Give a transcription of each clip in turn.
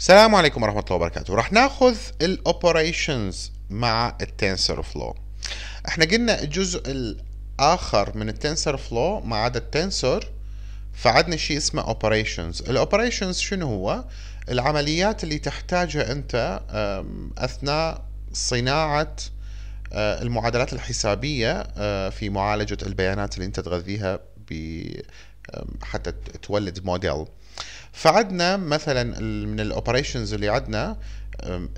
السلام عليكم ورحمة الله وبركاته رح ناخذ الاوبريشنز مع التنسر فلو احنا قلنا الجزء الاخر من التنسر فلو ما عدا التنسر فعدنا شيء اسمه اوبريشنز الاوبريشنز شنو هو العمليات اللي تحتاجها انت اثناء صناعه آه، المعادلات الحسابيه آه، في معالجه البيانات اللي انت تغذيها حتى تولد موديل فعدنا مثلا من الاوبريشنز اللي عندنا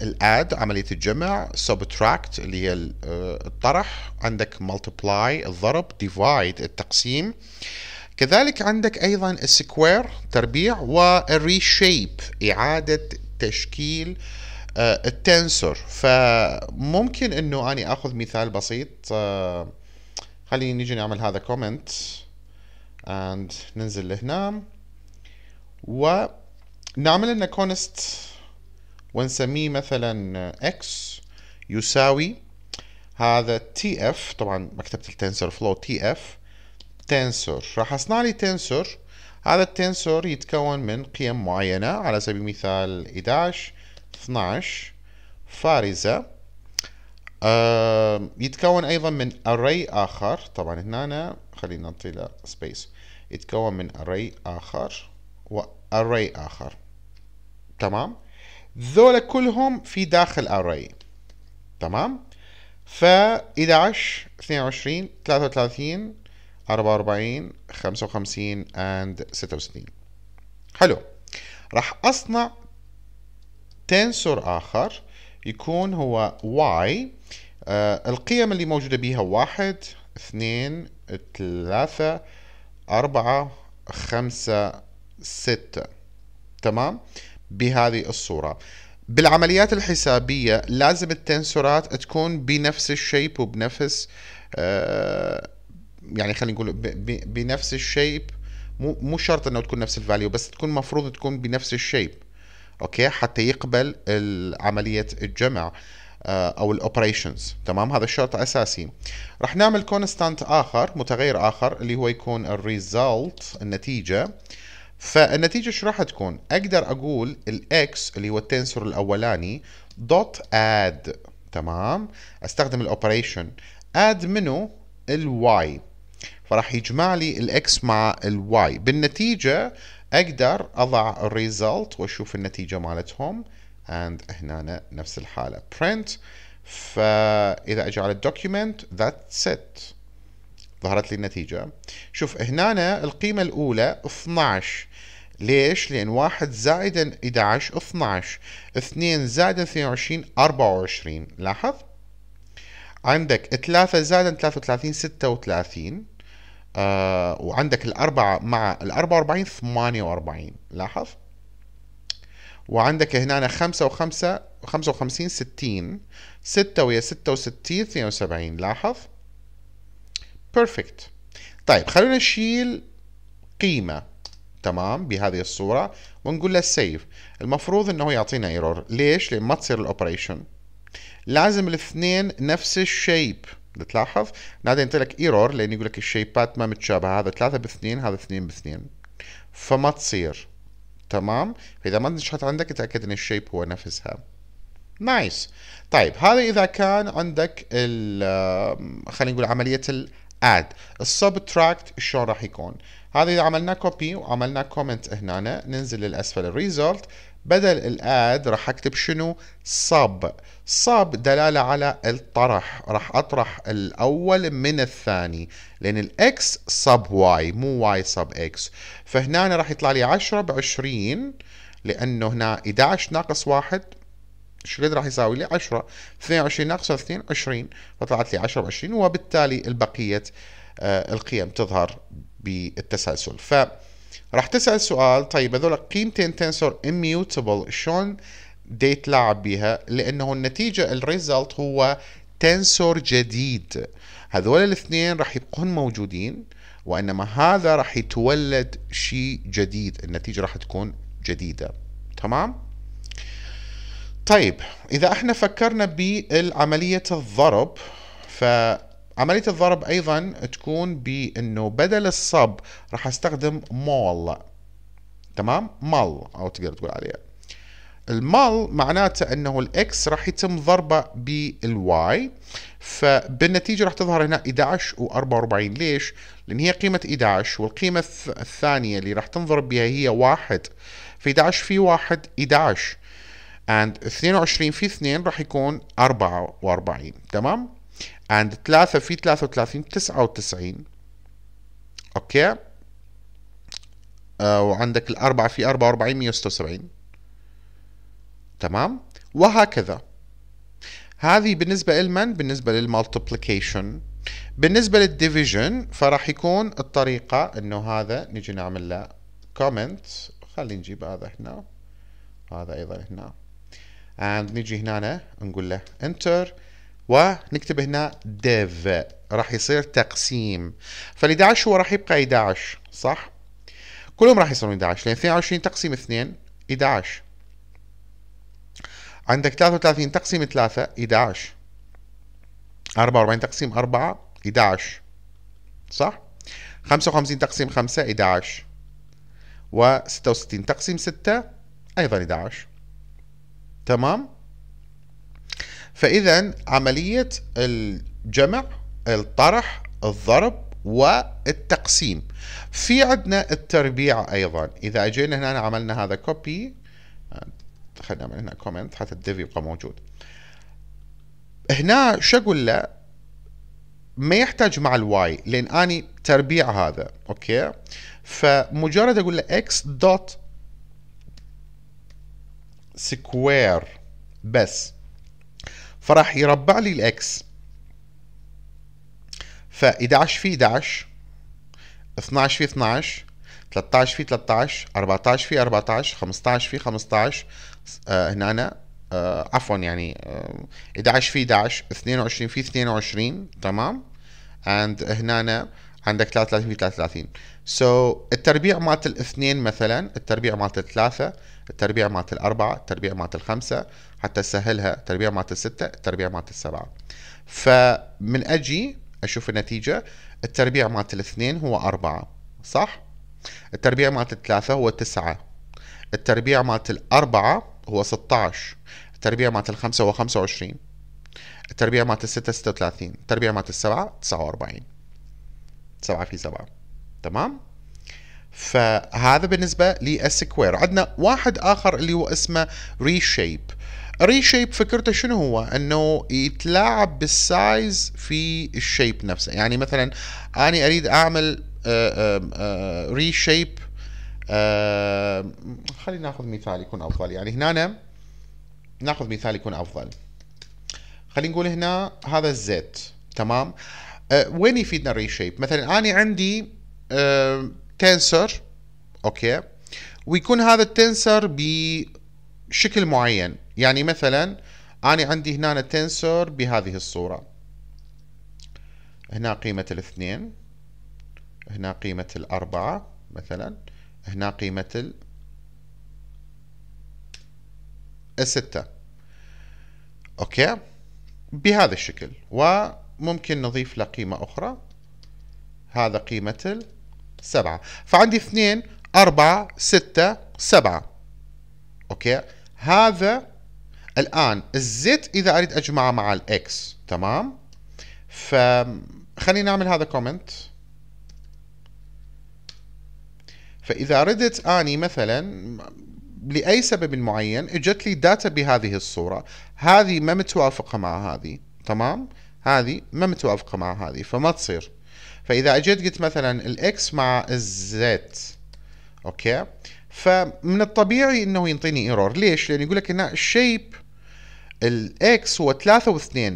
الاد عمليه الجمع سبتراكت اللي هي الطرح عندك ملتبلاي الضرب ديفايد التقسيم كذلك عندك ايضا السكوير تربيع والريشيب اعاده تشكيل التنسر فممكن انه اني اخذ مثال بسيط خليني نجي نعمل هذا كومنت and ننزل لهنا ونعمل لنا كونست ونسميه مثلا x يساوي هذا tf طبعا مكتبة التنسور فلو tf تنسور راح اصنع لي تنسور هذا التنسور يتكون من قيم معينة على سبيل المثال 11 12 فارزة آه يتكون أيضا من أري آخر طبعا هنا خلينا نعطي له space يتكون من array آخر و array آخر تمام ذولا كلهم في داخل array تمام ف 11 22 33 44 55 and 66 حلو راح اصنع تنسور اخر يكون هو y آه القيم اللي موجوده بيها 1 2 ثلاثة أربعة خمسة ستة تمام بهذه الصورة بالعمليات الحسابية لازم التنسورات تكون بنفس الشيب وبنفس آه يعني خلينا نقول بنفس الشيب مو مو شرط انه تكون نفس الفاليو بس تكون مفروض تكون بنفس الشيب اوكي حتى يقبل عملية الجمع آه، او الاوبريشنز تمام هذا الشرط اساسي راح نعمل كونستانت اخر متغير اخر اللي هو يكون الريزلت النتيجه فالنتيجه شو راح تكون اقدر اقول الاكس اللي هو التنسور الاولاني دوت اد تمام استخدم الاوبريشن اد منه الواي فراح يجمع لي الاكس مع الواي بالنتيجه اقدر اضع الريزلت واشوف النتيجه مالتهم and هنا نفس الحالة print فإذا أجي على document that's it ظهرت لي النتيجة شوف هنا القيمة الأولى 12 ليش؟ لأن 1 زائد 11 12 2 زائد 22 24 لاحظ؟ عندك 3 زائد 33 36 آه وعندك الأربعة مع الأربعة وأربعين ثمانية وأربعين لاحظ؟ وعندك هنا خمسة وخمسة خمسة وخمسين ستين ستة ويا ستة وستين اثنين وسبعين لاحظ بيرفكت طيب خلونا نشيل قيمة تمام بهذه الصورة ونقول له سيف المفروض انه يعطينا ايرور ليش؟ لان ما تصير الاوبريشن لازم الاثنين نفس الشيب تلاحظ بعدين ينطي لك ايرور لان يقول لك الشيبات ما متشابهه هذا ثلاثة باثنين هذا اثنين باثنين فما تصير تمام فاذا ما نشحت عندك اتاكد ان الشيب هو نفسها نايس طيب هذا اذا كان عندك خلينا نقول عمليه الاد السبتراكت شلون راح يكون هذا اذا عملنا كوبي وعملنا كومنت هنا ننزل للاسفل الريزلت بدل الاد راح اكتب شنو صب صب دلالة على الطرح راح اطرح الاول من الثاني لان الاكس صب واي مو واي صب اكس فهنا راح يطلع لي 10 ب 20 لانه هنا 11 ناقص واحد شو راح يساوي لي 10 22 ناقص 2 20 فطلعت لي 10 ب 20 وبالتالي البقيه آه، القيم تظهر بالتسلسل ف راح تسأل سؤال طيب هذول قيمتين تنسور اميوتبل شلون دي تلعب بيها لأنه النتيجة الريزلت هو تنسور جديد هذول الاثنين راح يبقون موجودين وإنما هذا راح يتولد شيء جديد النتيجة راح تكون جديدة تمام؟ طيب إذا احنا فكرنا بالعملية الضرب ف عملية الضرب أيضا تكون بأنه بدل الصب راح أستخدم مول تمام مال أو تقدر تقول عليها المال معناته أنه الإكس راح يتم ضربه بالواي فبالنتيجة راح تظهر هنا 11 و44 ليش؟ لأن هي قيمة 11 والقيمة الثانية اللي راح تنضرب بها هي واحد في 11 في واحد 11 and 22 في 2 راح يكون 44 تمام؟ and 3 في 33 99 اوكي آه وعندك 4 في 44 176 تمام وهكذا هذه بالنسبة لمن؟ بالنسبة للمالتبليكيشن بالنسبة للديفيجن فراح يكون الطريقة انه هذا نجي نعمل له كومنت خلينا نجيب هذا هنا هذا ايضا هنا and نجي هنا نقول له enter ونكتب هنا ديف راح يصير تقسيم فال11 هو راح يبقى 11 صح كلهم راح يصيرون 11 لان 22 تقسيم 2 11 عندك 33 تقسيم 3 11 44 تقسيم 4 11 صح 55 تقسيم 5 11 و66 تقسيم 6 ايضا 11 تمام فاذا عمليه الجمع الطرح الضرب والتقسيم في عندنا التربيع ايضا اذا اجينا هنا عملنا هذا كوبي خلينا نعمل هنا كومنت حتى الديف يبقى موجود هنا شو اقول له ما يحتاج مع الواي لان اني تربيع هذا اوكي فمجرد اقول له اكس دوت سكوير بس فراح يربع لي الاكس ف 11 في 11 12 في 12 13 في 13 14 في 14 15 في 15 آه هنا أنا آه عفوا يعني آه 11 في 11 22 في 22 تمام and هنا أنا عندك 33 في 33 so التربيع مالت الاثنين مثلا التربيع مالت الثلاثة التربيع مات الأربعة التربيع مات الخمسة حتى سهلها التربيع مات الستة التربيع مات السبعة فمن أجي أشوف النتيجة التربيع مات الاثنين هو أربعة صح؟ التربيع مات الثلاثة هو تسعة التربيع مات الأربعة هو 16 التربيع مات الخمسة هو 25 التربيع مات الستة 36 التربيع مات السبعة 49 سبعة في سبعة تمام؟ فهذا بالنسبة للسكوير عندنا واحد آخر اللي هو اسمه ريشيب ريشيب فكرته شنو هو انه يتلاعب بالسايز في الشيب نفسه يعني مثلا انا اريد اعمل ريشيب آه، آه، آه، خلينا ناخذ مثال يكون افضل يعني هنا ناخذ مثال يكون افضل خلينا نقول هنا هذا الزيت تمام وين يفيدنا الريشيب مثلا انا عندي تنسر اوكي ويكون هذا التنسر بشكل معين يعني مثلا انا عندي هنا تنسر بهذه الصوره هنا قيمه الاثنين هنا قيمه الاربعه مثلا هنا قيمه ال الستة أوكي بهذا الشكل وممكن نضيف له قيمة أخرى هذا قيمة سبعة فعندي اثنين أربعة ستة سبعة أوكي هذا الآن الزد إذا أريد أجمعه مع الإكس تمام فخلينا نعمل هذا كومنت فإذا أردت أني مثلا لأي سبب معين اجت لي داتا بهذه الصورة هذه ما متوافقة مع هذه تمام هذه ما متوافقة مع هذه فما تصير فاذا اجيت قلت مثلا الاكس مع الزد اوكي فمن الطبيعي انه ينطيني ايرور ليش لان يقول لك هنا الشيب الاكس هو 3 و2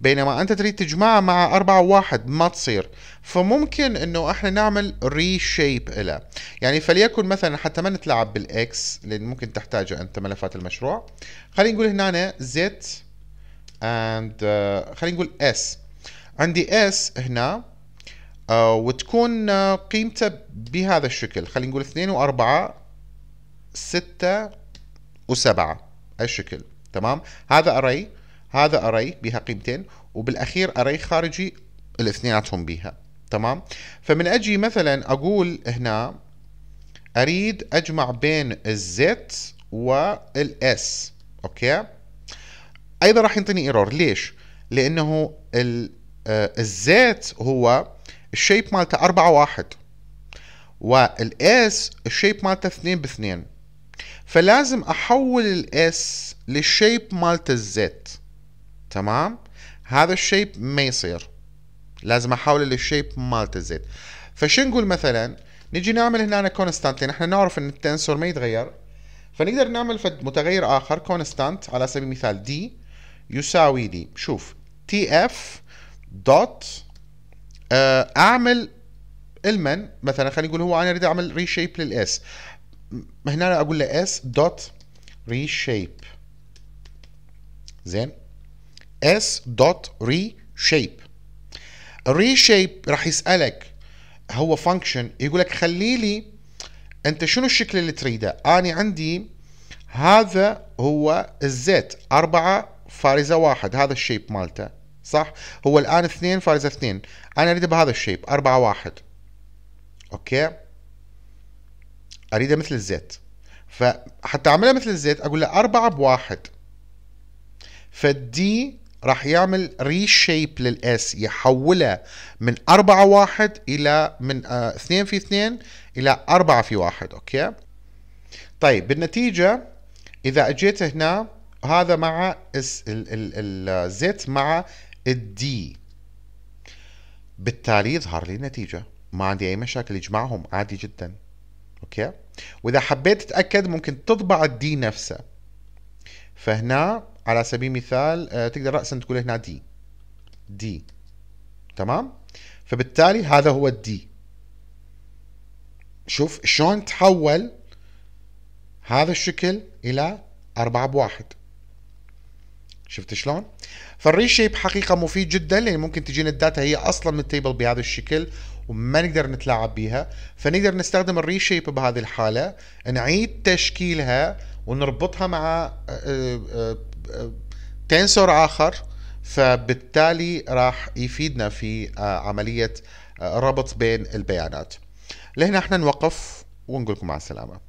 بينما انت تريد تجمعها مع 4 و1 ما تصير فممكن انه احنا نعمل شيب له يعني فليكن مثلا حتى ما نتلاعب بالاكس لان ممكن تحتاجه انت ملفات المشروع خلينا نقول هنا زد اند آه، خلينا نقول اس عندي اس هنا آه، وتكون آه، قيمته بهذا الشكل خلينا نقول اثنين واربعة ستة وسبعة هالشكل تمام هذا اري هذا اري بها قيمتين وبالاخير اري خارجي الاثنيناتهم بها تمام فمن اجي مثلا اقول هنا اريد اجمع بين الزت والاس اوكي ايضا راح ينطيني ايرور ليش لانه الزيت آه، هو الشيب مالته أربعة واحد والاس الشيب مالته اثنين باثنين فلازم احول الاس للشيب مالته الزيت تمام هذا الشيب ما يصير لازم احوله للشيب مالته الزيت فشو نقول مثلا نجي نعمل هنا لان نحن نعرف ان التنسور ما يتغير فنقدر نعمل فد متغير اخر كونستانت على سبيل المثال دي يساوي دي شوف تي اف دوت آه، اعمل المن مثلا خلينا نقول هو انا اريد اعمل ريشيب للاس هنا أنا اقول له اس دوت ريشيب زين اس دوت ريشيب الريشيب راح يسالك هو فانكشن يقول لك خلي لي انت شنو الشكل اللي تريده انا عندي هذا هو الزيت أربعة فارزة واحد هذا الشيب مالته صح هو الان اثنين فايز اثنين انا اريده بهذا الشيب أربعة واحد اوكي اريده مثل الزيت فحتى اعملها مثل الزيت اقول له أربعة بواحد فالدي راح يعمل ريشيب للاس يحولها من أربعة واحد الى من آه، اثنين في اثنين الى أربعة في واحد اوكي طيب بالنتيجة اذا اجيت هنا هذا مع الزيت مع الدي بالتالي يظهر لي النتيجة ما عندي أي مشاكل يجمعهم عادي جدا أوكي وإذا حبيت تتأكد ممكن تطبع الدي نفسه فهنا على سبيل المثال آه، تقدر رأسا تقول هنا دي دي تمام فبالتالي هذا هو الدي شوف شلون تحول هذا الشكل إلى أربعة بواحد شفت شلون؟ فالريشيب حقيقه مفيد جدا لان يعني ممكن تجينا الداتا هي اصلا من التيبل بهذا الشكل وما نقدر نتلاعب بيها فنقدر نستخدم الريشيب بهذه الحاله نعيد تشكيلها ونربطها مع آه، آه، آه، تنسور اخر فبالتالي راح يفيدنا في عمليه ربط بين البيانات لهنا احنا نوقف ونقول لكم مع السلامه